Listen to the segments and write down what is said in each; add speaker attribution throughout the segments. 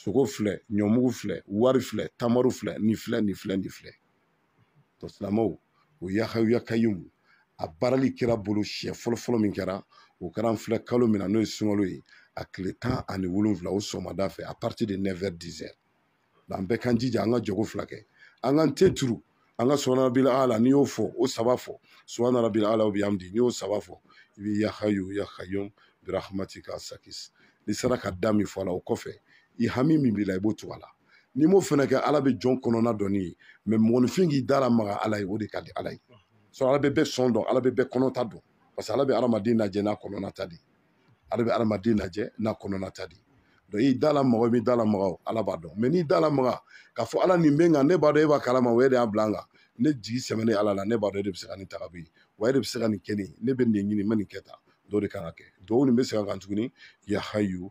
Speaker 1: sogo filɛ ɲɔmugu filɛ wari filɛ tamaru filɛ nin filɛ nin filɛ nin filɛ to silamaw o yahayakayimu a baarali kɛra bolo siɲɛ fɔlɔfɔlɔ min kɛra o kɛra an filɛ kalo min na n'o ye sunkalo ye a tile tan ani wolonfila o sɔgɔmada fɛ a partir de 9 heures 10 heures an bɛɛ kan jija an ka jago fila kɛ an k'an te turu an ka subahana rabili ala n'i y'o fɔ o saba fɔ subahana rabili ala bi amdi n'i y'o saba fɔ i bi yahayu yahayum birahmatika sakis n'i sera ka da min fɔ a la o kɔfɛ i hami min b'i la i b'o tugu a la n'i m'o fana kɛ ala bɛ jɔn kɔnɔna dɔɔni ye mɛ mɔgɔninfin k'i da lamaga ala ye o de ka di ala ye sɔrɔ ala bɛ bɛɛ sɔn dɔn ala bɛ bɛɛ kɔnɔta dɔn parce que ala bɛ hadamaden lajɛ n'a kɔnɔna ta de ala bɛ hadamaden lajɛ n'a kɔnɔna ta de donc i da lamaga i b'i da lamaga ala b'a dɔn mɛ n'i da lamaga k'a fɔ ala nin bɛ n kan ne b'a dɔn e b'a kalama o e de y'a bila n kan ne jigi sɛmɛnen ala la ne b'a dɔn e de bɛ se ka nin ta ka bɔ yen wa e de bɛ se ka nin kɛ nin ne bɛ nin ɲini n bɛ nin kɛ tan dɔ de kan ka kɛ dugawu nin bɛ segin a kan tuguni yahayu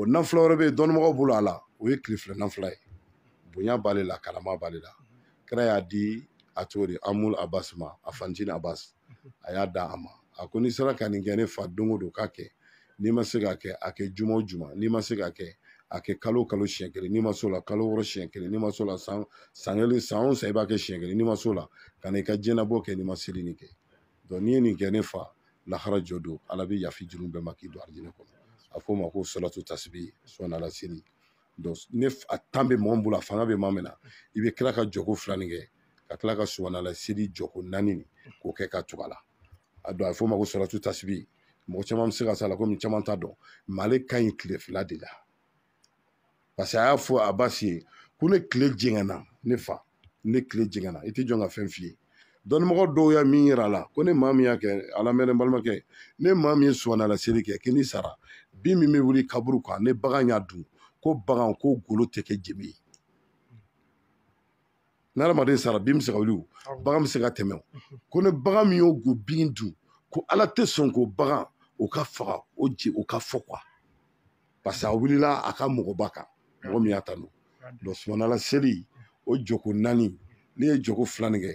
Speaker 1: bon nafula wɛrɛ bɛ yen dɔnnibagaw bolo a la o ye tile filanan fila ye bonya b'ale la karama b'ale la kira y'a di a cogo di amul abas ma a fancini abas a y'a da a ma a ko n'i sera ka nin kɛ ne fa don o don k'a kɛ n'i ma se k'a kɛ a kɛ juma o juma n'i ma se k'a kɛ a kɛ kalo kalo siɲɛ kelen n'i ma s'o la kalo wɔɔrɔ siɲɛ kelen n'i ma s'o la san san kelen san o san i b'a kɛ siɲɛ kelen n'i ma s'o la ka na i ka diɲɛnabɔ kɛ n'i ma seli nin kɛ n'i ye nin kɛ ne fa lahara jɔ don ala bɛ yafi juru bɛɛ ma k'i don arijinɛ kɔnɔ a fɔ o ma ko salatu tasibi sɔnnalaseli ne a tan bɛ mɔgɔ min bolo a fanga bɛ maa min na i bɛ kila ka jɔko filanin kɛ ka tila ka sɔnnalaseli jɔko naani k'o kɛ ka tugu a la a don a fɔ o ma ko salatu tasibi mɔgɔ caman bɛ se ka s'a la komi caman t'a dɔn mɛ ale ka ɲi tile fila de la parce que a y'a fɔ abasi ye ko ne tile jɛngɛna ne fa ne tile jɛngɛna i tɛ jɔn ka fɛn f'i ye dɔnnimɔgɔ dɔw ya min yira a la ko ne maa min y'a kɛ ala mɛn ne balimakɛ ne maa min ye sɔnna la seli kɛ k'i ni sara bin min bɛ wuli kaburu kan ni bagan y'a dun ko bagan ko golo tɛ kɛ jebe ye ni adamaden sara bin bɛ se ka wuli o bagan bɛ se ka tɛmɛ o ko ni bagan min y'o go bin dun ko ala tɛ sɔn k'o bagan o ka faga o je o ka fɔ kuwa parce que a wulila a ka mɔgɔba kan mɔgɔ min y'a tanu dɔ sumanala seli o jɔko naani ne ye jɔko filanin kɛ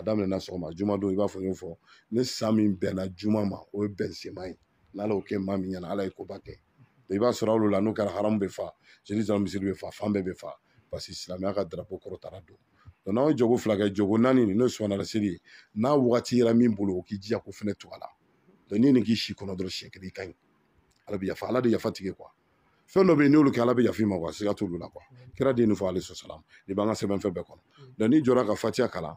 Speaker 1: a daminɛna sɔgɔma juma don i b'a fɔ n y'o fɔ ni san min bɛnna juma ma o ye bɛn ye n'ala y'o kɛ maa min ɲɛna ala ye koba kɛ i b'a sɔrɔ aw la n'o kɛra haramu bɛ fa jeli zan misiri bɛ fa fan bɛɛ bɛ fa parce que silamɛya ka darapo kɔrɔtara don donc n'aw ye jogo fila kɛ jogo naani n'o ye sɔgɔmada seli ye n'a wagati yera min bolo o k'i jija k'o fɛnɛ tugu a la donc n'i ye nin k'i si kɔnɔ dɔrɔn siɲɛ kelen i ka ɲi ala bɛ yafa ala de yafa tigi quoi fɛn dɔ bɛ yen n'olu kɛ ala bɛ yafa i ma quoi siga t'olu la quoi kira de nin fɔ ale sɔsɔlamu de b'an ka sɛbɛnfɛn bɛɛ kɔnɔ donc n'i jɔra ka fatiya kalan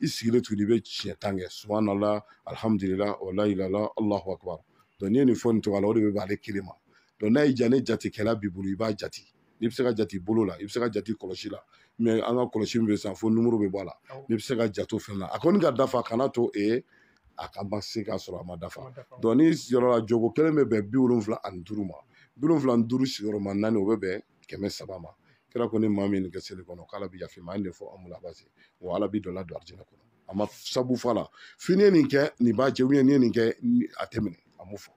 Speaker 1: i sigilen tugun i bɛ tiɲɛ tan kɛ subhanala alihamudulila oh walailala alahu akbar donc n'i ye nin fɔ nin cogo la o de bɛ b'ale kelen ma donc n'a y'i diya ne jatekɛla b'i bolo i b'a jate n'i bɛ se ka jate bolo la i bɛ se ka jate kɔlɔsi la mɛ an ka kɔlɔsi min bɛ sisan fo numero bɛ bɔ a la n'i bɛ se ka jato fɛn na a kɔni ka dafa kana to ee a ka ma se ka sɔrɔ a ma dafa donc ni sigiyɔrɔ la jogo kelen bɛ bɛn bi wolonfila ani duuru ma bi wolonfila ani duuru sigiyɔrɔma naani o bɛ bɛn kɛmɛ saba ma kira ko ni maa min kɛ seli kɔnɔ k'ala bi yafe ma an de fɔ an bolo base wa ala bi dɔla don arijinɛ kɔnɔ a ma sabu fɔ a la f'i ni ye nin kɛ nin b'a jɛ ni ye nin kɛ a tɛ minɛ a m'o fɔ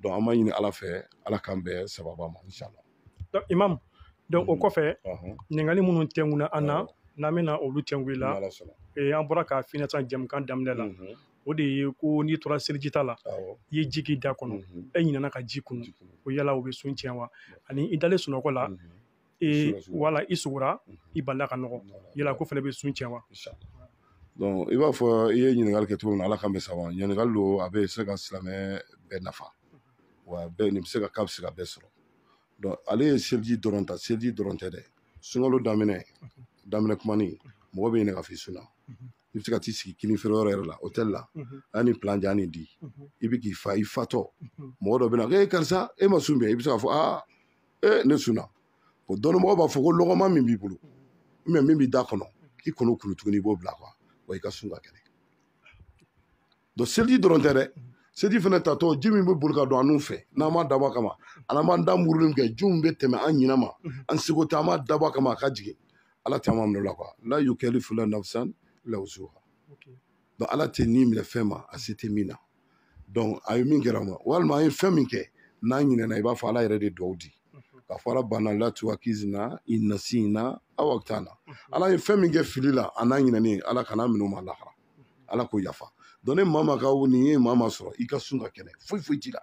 Speaker 1: donc an b'a ɲini ala fɛ ala k'an bɛɛ sababa ma inshallah donc imam donc o kɔfɛ ɲininkali minnu tɛnkunna an na n'an bɛna olu tɛnku i la an bɔra ka finɛ san jamukan daminɛ la o de ye ko n'i tora selijita la ah i ye ji k'i da kɔnɔ mhm. e ɲinana ka ji kunu ko yala o bɛ sun tiɲɛ wa ani i dalen sunɔgɔ la mhm. e wala i sugura i balila ka nɔgɔ yala ko fana bɛ sun cɛ wa donc i b'a fɔ i ye ɲininkali kɛ cogo min na ala kan bɛ saba ɲininkali don a bɛ se ka silamɛ bɛɛ nafa wa bɛɛ nin bɛ se ka k'a bɛ se ka bɛɛ sɔrɔ donc ale ye seliji dɔrɔn ta seliji dɔrɔn tɛ dɛ sunkalo daminɛ daminɛ kumani mɔgɔ bɛ ɲininka f'i sunna i bɛ se ka t'i sigi kini feere yɔrɔ yɛrɛ la hôtel la an ni plan jan ni di i bɛ k'i fa i fatɔ mɔgɔ dɔ bɛ na e karisa e ma sun bɛn i bɛ se ka fɔ aa e ne sunna bon dɔnnibagaw b'a fɔ ko lɔgɔma min b'i bolo mɛ min b'i da kɔnɔ i kɔnɔ kunu tuguni i b'o bila kuwa wa i ka sun ka kɛnɛ donc seliji dɔrɔn tɛ dɛ seliji fana tatɔ ji min bɛ boli ka don an n'u fɛ n'an ma dabɔ a kama ani an b'an da murulen kɛ ji min bɛ tɛmɛ an ɲinɛ ma an seko tɛ an b'a dabɔ a kama a ka jigin ala tɛ an ma minɛ o la kuwa la y'u kɛli fila nafisan la usu kan donc ala tɛ ni minɛ fɛn ma a se tɛ min na donc a ye min kɛra ma walima an ye fɛn min kɛ n'an ɲinɛna i b'a fɔ ala yɛrɛ de duwawu di ka fara banna latuwakizi na i nasi na awa t'a na ala ye fɛn min kɛ fili la a n'a ɲinani ala kana minɛ ma lahara ala k'o yafa dɔn ne maa ma ka nin ye maa ma sɔrɔ i ka sun ka kɛnɛ foyi foyi t'i la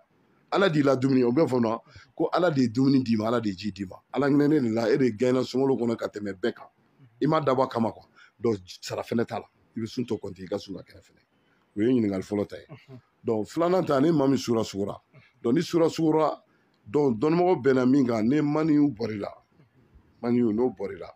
Speaker 1: ala d'i la dumuni o bɛ fɔ na ko ala de ye dumuni d'i ma ala de ye ji d'i ma ala ɲinɛ ne de la e de gɛnna sunkalo kɔnɔ ka tɛmɛ bɛɛ kan i ma dabɔ a kama kuwa dɔn sara fɛnɛ t'a la i bɛ sun tɔ kɔnti i ka sun ka kɛnɛ fɛnɛ o ye ɲininkali fɔlɔ ta ye dɔn filanan ta ni maa min sura sugura dɔn ni sura sugura Dɔn dɔnnimɔgɔ bɛnna min kan ni man y'u bɔr'i la man y'u n'o bɔr'i la